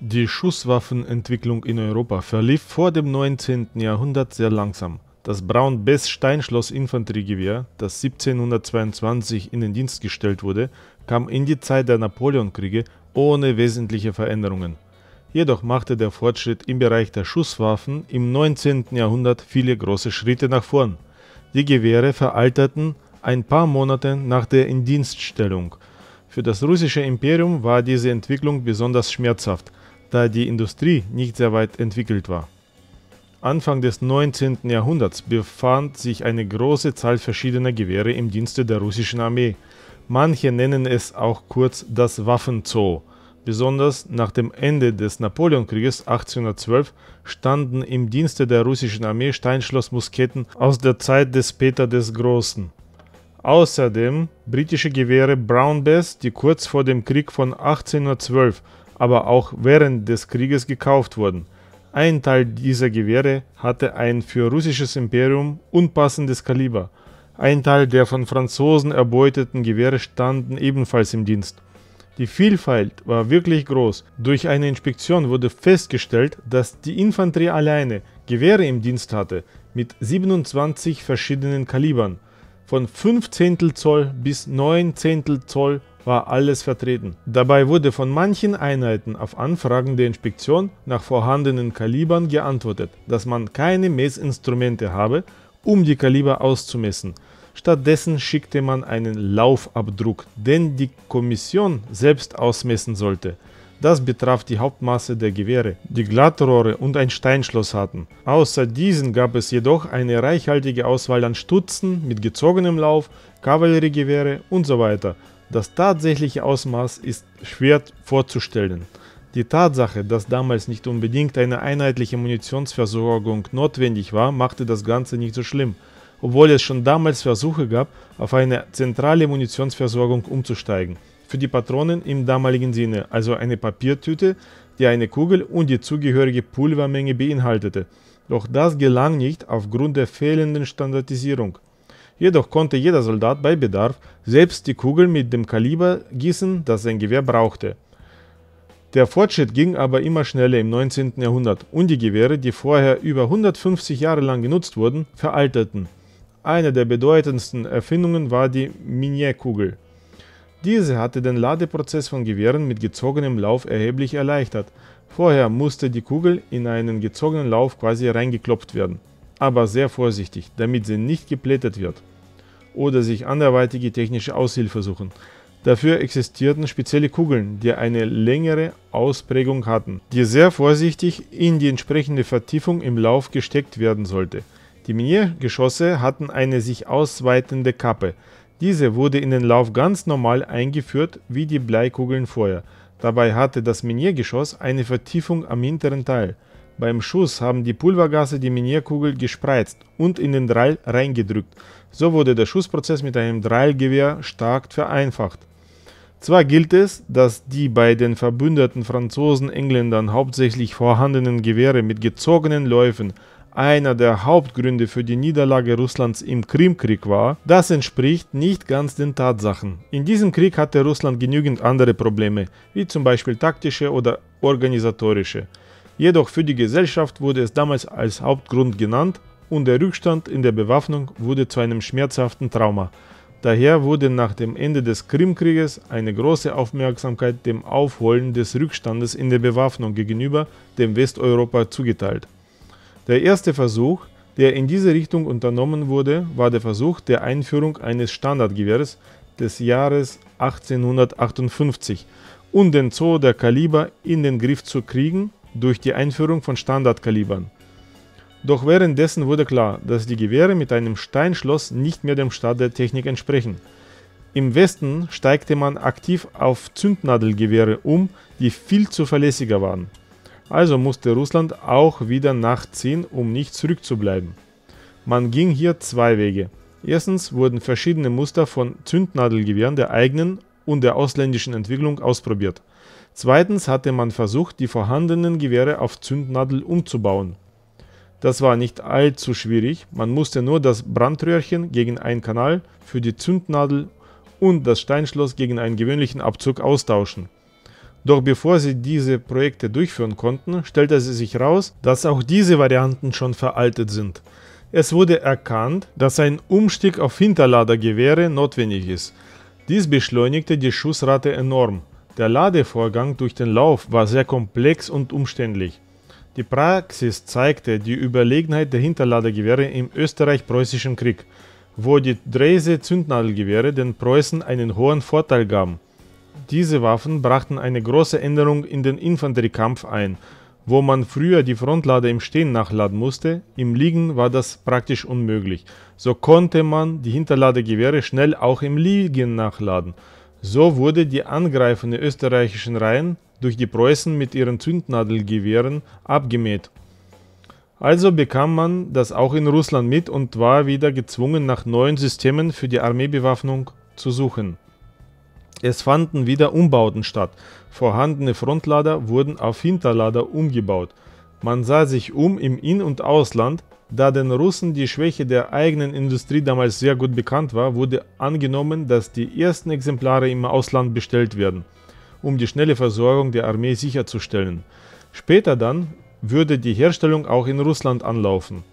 Die Schusswaffenentwicklung in Europa verlief vor dem 19. Jahrhundert sehr langsam. Das Braun Bess Steinschloss Infanteriegewehr, das 1722 in den Dienst gestellt wurde, kam in die Zeit der Napoleonkriege ohne wesentliche Veränderungen. Jedoch machte der Fortschritt im Bereich der Schusswaffen im 19. Jahrhundert viele große Schritte nach vorn. Die Gewehre veralterten ein paar Monate nach der Indienststellung. Für das russische Imperium war diese Entwicklung besonders schmerzhaft, da die Industrie nicht sehr weit entwickelt war. Anfang des 19. Jahrhunderts befand sich eine große Zahl verschiedener Gewehre im Dienste der russischen Armee. Manche nennen es auch kurz das Waffenzoo. Besonders nach dem Ende des Napoleonkrieges 1812 standen im Dienste der russischen Armee Steinschlossmusketten aus der Zeit des Peter des Großen. Außerdem britische Gewehre Brown Bass, die kurz vor dem Krieg von 1812 aber auch während des Krieges gekauft wurden. Ein Teil dieser Gewehre hatte ein für russisches Imperium unpassendes Kaliber. Ein Teil der von Franzosen erbeuteten Gewehre standen ebenfalls im Dienst. Die Vielfalt war wirklich groß. Durch eine Inspektion wurde festgestellt, dass die Infanterie alleine Gewehre im Dienst hatte mit 27 verschiedenen Kalibern, von 5 Zehntel Zoll bis 9 Zehntel Zoll war alles vertreten. Dabei wurde von manchen Einheiten auf Anfragen der Inspektion nach vorhandenen Kalibern geantwortet, dass man keine Messinstrumente habe, um die Kaliber auszumessen. Stattdessen schickte man einen Laufabdruck, den die Kommission selbst ausmessen sollte. Das betraf die Hauptmasse der Gewehre, die Glattrohre und ein Steinschloss hatten. Außer diesen gab es jedoch eine reichhaltige Auswahl an Stutzen mit gezogenem Lauf, Kavalleriegewehre und so weiter. Das tatsächliche Ausmaß ist schwer vorzustellen. Die Tatsache, dass damals nicht unbedingt eine einheitliche Munitionsversorgung notwendig war, machte das Ganze nicht so schlimm, obwohl es schon damals Versuche gab, auf eine zentrale Munitionsversorgung umzusteigen. Für die Patronen im damaligen Sinne, also eine Papiertüte, die eine Kugel und die zugehörige Pulvermenge beinhaltete. Doch das gelang nicht aufgrund der fehlenden Standardisierung. Jedoch konnte jeder Soldat bei Bedarf selbst die Kugel mit dem Kaliber gießen, das sein Gewehr brauchte. Der Fortschritt ging aber immer schneller im 19. Jahrhundert und die Gewehre, die vorher über 150 Jahre lang genutzt wurden, veralterten. Eine der bedeutendsten Erfindungen war die Minier-Kugel. Diese hatte den Ladeprozess von Gewehren mit gezogenem Lauf erheblich erleichtert. Vorher musste die Kugel in einen gezogenen Lauf quasi reingeklopft werden, aber sehr vorsichtig, damit sie nicht geplättet wird oder sich anderweitige technische Aushilfe suchen. Dafür existierten spezielle Kugeln, die eine längere Ausprägung hatten, die sehr vorsichtig in die entsprechende Vertiefung im Lauf gesteckt werden sollte. Die Miniergeschosse hatten eine sich ausweitende Kappe. Diese wurde in den Lauf ganz normal eingeführt wie die Bleikugeln vorher. Dabei hatte das Miniergeschoss eine Vertiefung am hinteren Teil. Beim Schuss haben die Pulvergasse die Minierkugel gespreizt und in den Drall reingedrückt so wurde der Schussprozess mit einem Dreilgewehr stark vereinfacht. Zwar gilt es, dass die bei den verbündeten Franzosen Engländern hauptsächlich vorhandenen Gewehre mit gezogenen Läufen einer der Hauptgründe für die Niederlage Russlands im Krimkrieg war, das entspricht nicht ganz den Tatsachen. In diesem Krieg hatte Russland genügend andere Probleme, wie zum Beispiel taktische oder organisatorische. Jedoch für die Gesellschaft wurde es damals als Hauptgrund genannt und der Rückstand in der Bewaffnung wurde zu einem schmerzhaften Trauma. Daher wurde nach dem Ende des Krimkrieges eine große Aufmerksamkeit dem Aufholen des Rückstandes in der Bewaffnung gegenüber dem Westeuropa zugeteilt. Der erste Versuch, der in diese Richtung unternommen wurde, war der Versuch der Einführung eines Standardgewehrs des Jahres 1858 und um den Zoo der Kaliber in den Griff zu kriegen durch die Einführung von Standardkalibern. Doch währenddessen wurde klar, dass die Gewehre mit einem Steinschloss nicht mehr dem Stand der Technik entsprechen. Im Westen steigte man aktiv auf Zündnadelgewehre um, die viel zuverlässiger waren. Also musste Russland auch wieder nachziehen, um nicht zurückzubleiben. Man ging hier zwei Wege. Erstens wurden verschiedene Muster von Zündnadelgewehren der eigenen und der ausländischen Entwicklung ausprobiert. Zweitens hatte man versucht, die vorhandenen Gewehre auf Zündnadel umzubauen. Das war nicht allzu schwierig, man musste nur das Brandröhrchen gegen einen Kanal für die Zündnadel und das Steinschloss gegen einen gewöhnlichen Abzug austauschen. Doch bevor sie diese Projekte durchführen konnten, stellte sie sich heraus, dass auch diese Varianten schon veraltet sind. Es wurde erkannt, dass ein Umstieg auf Hinterladergewehre notwendig ist. Dies beschleunigte die Schussrate enorm. Der Ladevorgang durch den Lauf war sehr komplex und umständlich. Die Praxis zeigte die Überlegenheit der Hinterladegewehre im Österreich-Preußischen Krieg, wo die Dreyse-Zündnadelgewehre den Preußen einen hohen Vorteil gaben. Diese Waffen brachten eine große Änderung in den Infanteriekampf ein. Wo man früher die Frontlader im Stehen nachladen musste, im Liegen war das praktisch unmöglich. So konnte man die Hinterladegewehre schnell auch im Liegen nachladen. So wurde die angreifende österreichischen Reihen durch die Preußen mit ihren Zündnadelgewehren abgemäht. Also bekam man das auch in Russland mit und war wieder gezwungen, nach neuen Systemen für die Armeebewaffnung zu suchen. Es fanden wieder Umbauten statt. Vorhandene Frontlader wurden auf Hinterlader umgebaut. Man sah sich um im In- und Ausland. Da den Russen die Schwäche der eigenen Industrie damals sehr gut bekannt war, wurde angenommen, dass die ersten Exemplare im Ausland bestellt werden um die schnelle Versorgung der Armee sicherzustellen. Später dann würde die Herstellung auch in Russland anlaufen.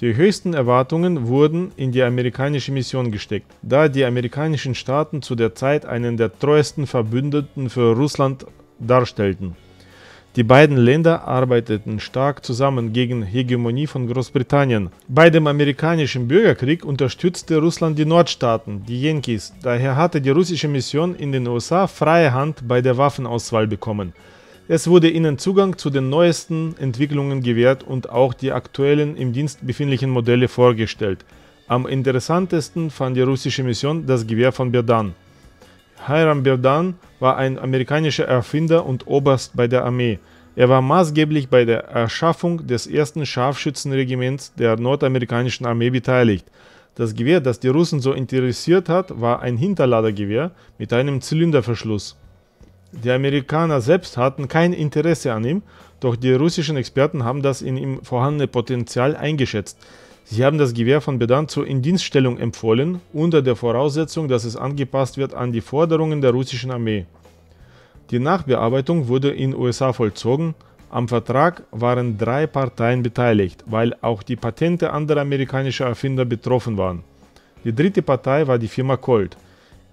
Die höchsten Erwartungen wurden in die amerikanische Mission gesteckt, da die amerikanischen Staaten zu der Zeit einen der treuesten Verbündeten für Russland darstellten. Die beiden Länder arbeiteten stark zusammen gegen Hegemonie von Großbritannien. Bei dem amerikanischen Bürgerkrieg unterstützte Russland die Nordstaaten, die Yankees. Daher hatte die russische Mission in den USA freie Hand bei der Waffenauswahl bekommen. Es wurde ihnen Zugang zu den neuesten Entwicklungen gewährt und auch die aktuellen im Dienst befindlichen Modelle vorgestellt. Am interessantesten fand die russische Mission das Gewehr von Berdan. Hiram Berdan war ein amerikanischer Erfinder und Oberst bei der Armee. Er war maßgeblich bei der Erschaffung des ersten Scharfschützenregiments der nordamerikanischen Armee beteiligt. Das Gewehr, das die Russen so interessiert hat, war ein Hinterladergewehr mit einem Zylinderverschluss. Die Amerikaner selbst hatten kein Interesse an ihm, doch die russischen Experten haben das in ihm vorhandene Potenzial eingeschätzt. Sie haben das Gewehr von Bedan zur Indienststellung empfohlen, unter der Voraussetzung, dass es angepasst wird an die Forderungen der russischen Armee. Die Nachbearbeitung wurde in USA vollzogen. Am Vertrag waren drei Parteien beteiligt, weil auch die Patente anderer amerikanischer Erfinder betroffen waren. Die dritte Partei war die Firma Colt.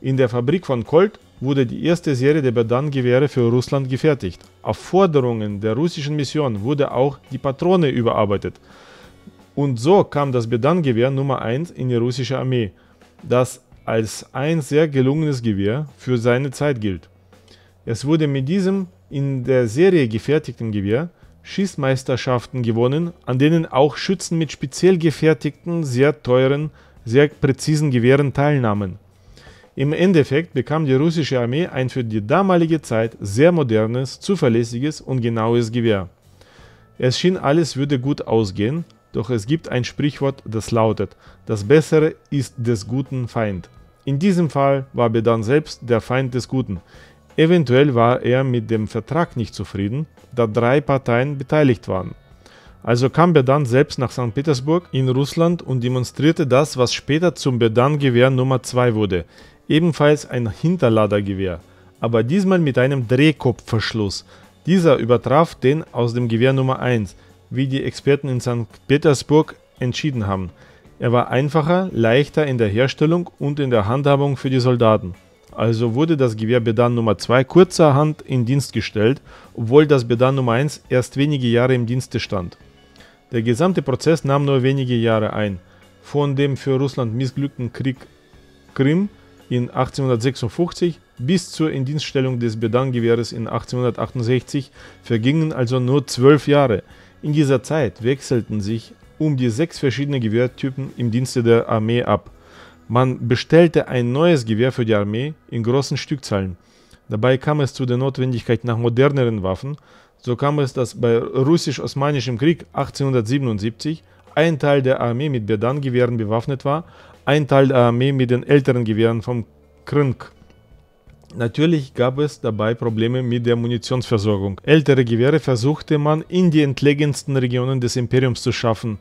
In der Fabrik von Colt wurde die erste Serie der Bedan-Gewehre für Russland gefertigt. Auf Forderungen der russischen Mission wurde auch die Patrone überarbeitet. Und so kam das Bedan-Gewehr Nummer 1 in die russische Armee, das als ein sehr gelungenes Gewehr für seine Zeit gilt. Es wurde mit diesem in der Serie gefertigten Gewehr Schießmeisterschaften gewonnen, an denen auch Schützen mit speziell gefertigten, sehr teuren, sehr präzisen Gewehren teilnahmen. Im Endeffekt bekam die russische Armee ein für die damalige Zeit sehr modernes, zuverlässiges und genaues Gewehr. Es schien alles würde gut ausgehen, doch es gibt ein Sprichwort, das lautet, das Bessere ist des Guten Feind. In diesem Fall war Bedan selbst der Feind des Guten. Eventuell war er mit dem Vertrag nicht zufrieden, da drei Parteien beteiligt waren. Also kam Bedan selbst nach St. Petersburg in Russland und demonstrierte das, was später zum Bedan-Gewehr Nummer 2 wurde, ebenfalls ein Hinterladergewehr, aber diesmal mit einem Drehkopfverschluss. Dieser übertraf den aus dem Gewehr Nummer 1, wie die Experten in St. Petersburg entschieden haben. Er war einfacher, leichter in der Herstellung und in der Handhabung für die Soldaten. Also wurde das Gewehr Bedan Nummer 2 kurzerhand in Dienst gestellt, obwohl das Bedan Nummer 1 erst wenige Jahre im Dienste stand. Der gesamte Prozess nahm nur wenige Jahre ein. Von dem für Russland missglückten Krieg Krim in 1856 bis zur Indienststellung des Bedan-Gewehres in 1868 vergingen also nur zwölf Jahre. In dieser Zeit wechselten sich um die sechs verschiedene Gewehrtypen im Dienste der Armee ab. Man bestellte ein neues Gewehr für die Armee in großen Stückzahlen. Dabei kam es zu der Notwendigkeit nach moderneren Waffen. So kam es, dass bei russisch-osmanischem Krieg 1877 ein Teil der Armee mit Berdan-Gewehren bewaffnet war, ein Teil der Armee mit den älteren Gewehren vom Krnk. Natürlich gab es dabei Probleme mit der Munitionsversorgung. Ältere Gewehre versuchte man in die entlegensten Regionen des Imperiums zu schaffen.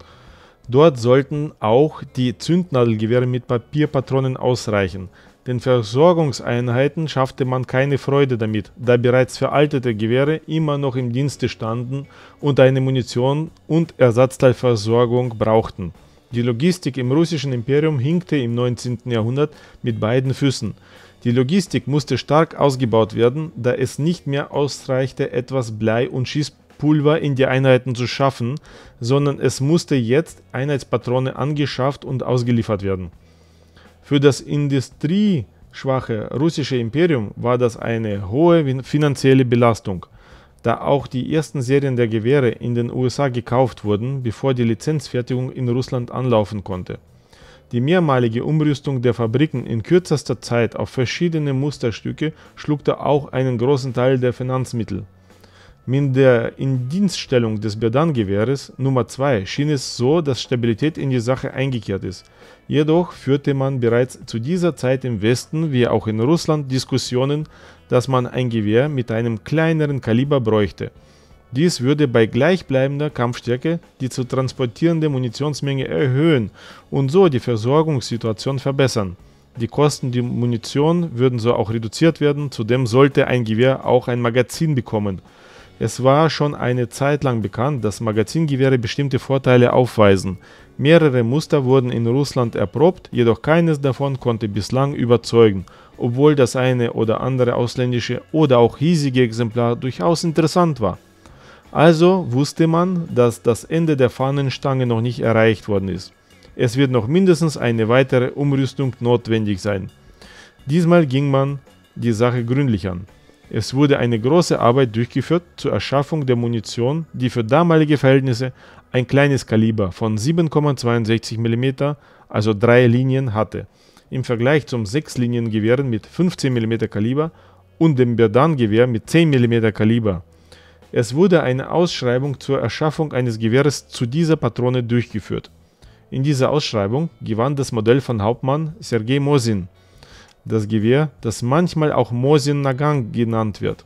Dort sollten auch die Zündnadelgewehre mit Papierpatronen ausreichen. Den Versorgungseinheiten schaffte man keine Freude damit, da bereits veraltete Gewehre immer noch im Dienste standen und eine Munition- und Ersatzteilversorgung brauchten. Die Logistik im russischen Imperium hinkte im 19. Jahrhundert mit beiden Füßen. Die Logistik musste stark ausgebaut werden, da es nicht mehr ausreichte, etwas Blei und Schießpulver in die Einheiten zu schaffen, sondern es musste jetzt Einheitspatrone angeschafft und ausgeliefert werden. Für das industrieschwache russische Imperium war das eine hohe finanzielle Belastung, da auch die ersten Serien der Gewehre in den USA gekauft wurden, bevor die Lizenzfertigung in Russland anlaufen konnte. Die mehrmalige Umrüstung der Fabriken in kürzester Zeit auf verschiedene Musterstücke schluckte auch einen großen Teil der Finanzmittel. Mit der Indienststellung des Berdan-Gewehres Nummer 2 schien es so, dass Stabilität in die Sache eingekehrt ist. Jedoch führte man bereits zu dieser Zeit im Westen wie auch in Russland Diskussionen, dass man ein Gewehr mit einem kleineren Kaliber bräuchte. Dies würde bei gleichbleibender Kampfstärke die zu transportierende Munitionsmenge erhöhen und so die Versorgungssituation verbessern. Die Kosten der Munition würden so auch reduziert werden, zudem sollte ein Gewehr auch ein Magazin bekommen. Es war schon eine Zeit lang bekannt, dass Magazingewehre bestimmte Vorteile aufweisen. Mehrere Muster wurden in Russland erprobt, jedoch keines davon konnte bislang überzeugen, obwohl das eine oder andere ausländische oder auch hiesige Exemplar durchaus interessant war. Also wusste man, dass das Ende der Fahnenstange noch nicht erreicht worden ist. Es wird noch mindestens eine weitere Umrüstung notwendig sein. Diesmal ging man die Sache gründlich an. Es wurde eine große Arbeit durchgeführt zur Erschaffung der Munition, die für damalige Verhältnisse ein kleines Kaliber von 7,62 mm, also drei Linien, hatte. Im Vergleich zum 6-Linien-Gewehren mit 15 mm Kaliber und dem Berdan-Gewehr mit 10 mm Kaliber. Es wurde eine Ausschreibung zur Erschaffung eines Gewehres zu dieser Patrone durchgeführt. In dieser Ausschreibung gewann das Modell von Hauptmann Sergei Mosin das Gewehr, das manchmal auch Mosin Nagan genannt wird.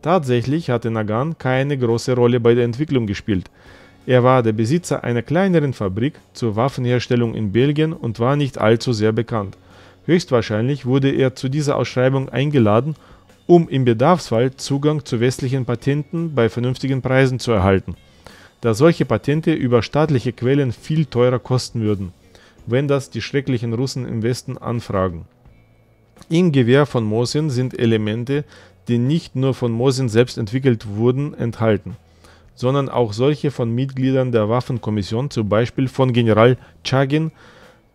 Tatsächlich hatte Nagan keine große Rolle bei der Entwicklung gespielt. Er war der Besitzer einer kleineren Fabrik zur Waffenherstellung in Belgien und war nicht allzu sehr bekannt. Höchstwahrscheinlich wurde er zu dieser Ausschreibung eingeladen um im Bedarfsfall Zugang zu westlichen Patenten bei vernünftigen Preisen zu erhalten, da solche Patente über staatliche Quellen viel teurer kosten würden, wenn das die schrecklichen Russen im Westen anfragen. Im Gewehr von Mosin sind Elemente, die nicht nur von Mosin selbst entwickelt wurden, enthalten, sondern auch solche von Mitgliedern der Waffenkommission, zum Beispiel von General Chagin.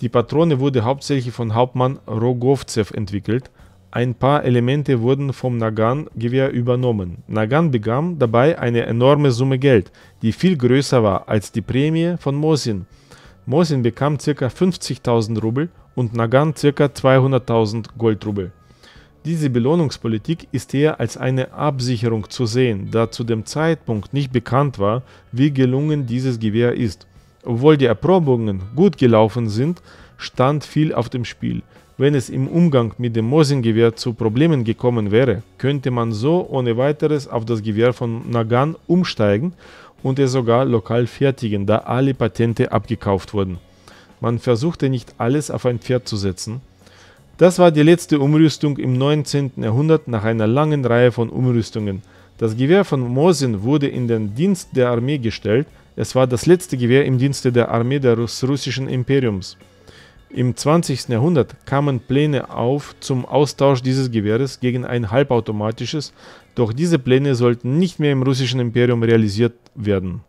Die Patrone wurde hauptsächlich von Hauptmann Rogowzew entwickelt, ein paar Elemente wurden vom nagan gewehr übernommen. Nagan bekam dabei eine enorme Summe Geld, die viel größer war als die Prämie von Mosin. Mosin bekam ca. 50.000 Rubel und Nagan ca. 200.000 Goldrubel. Diese Belohnungspolitik ist eher als eine Absicherung zu sehen, da zu dem Zeitpunkt nicht bekannt war, wie gelungen dieses Gewehr ist. Obwohl die Erprobungen gut gelaufen sind, stand viel auf dem Spiel. Wenn es im Umgang mit dem Mosin-Gewehr zu Problemen gekommen wäre, könnte man so ohne weiteres auf das Gewehr von Nagan umsteigen und es sogar lokal fertigen, da alle Patente abgekauft wurden. Man versuchte nicht alles auf ein Pferd zu setzen. Das war die letzte Umrüstung im 19. Jahrhundert nach einer langen Reihe von Umrüstungen. Das Gewehr von Mosin wurde in den Dienst der Armee gestellt. Es war das letzte Gewehr im Dienste der Armee des russischen Imperiums. Im 20. Jahrhundert kamen Pläne auf zum Austausch dieses Gewehres gegen ein halbautomatisches, doch diese Pläne sollten nicht mehr im russischen Imperium realisiert werden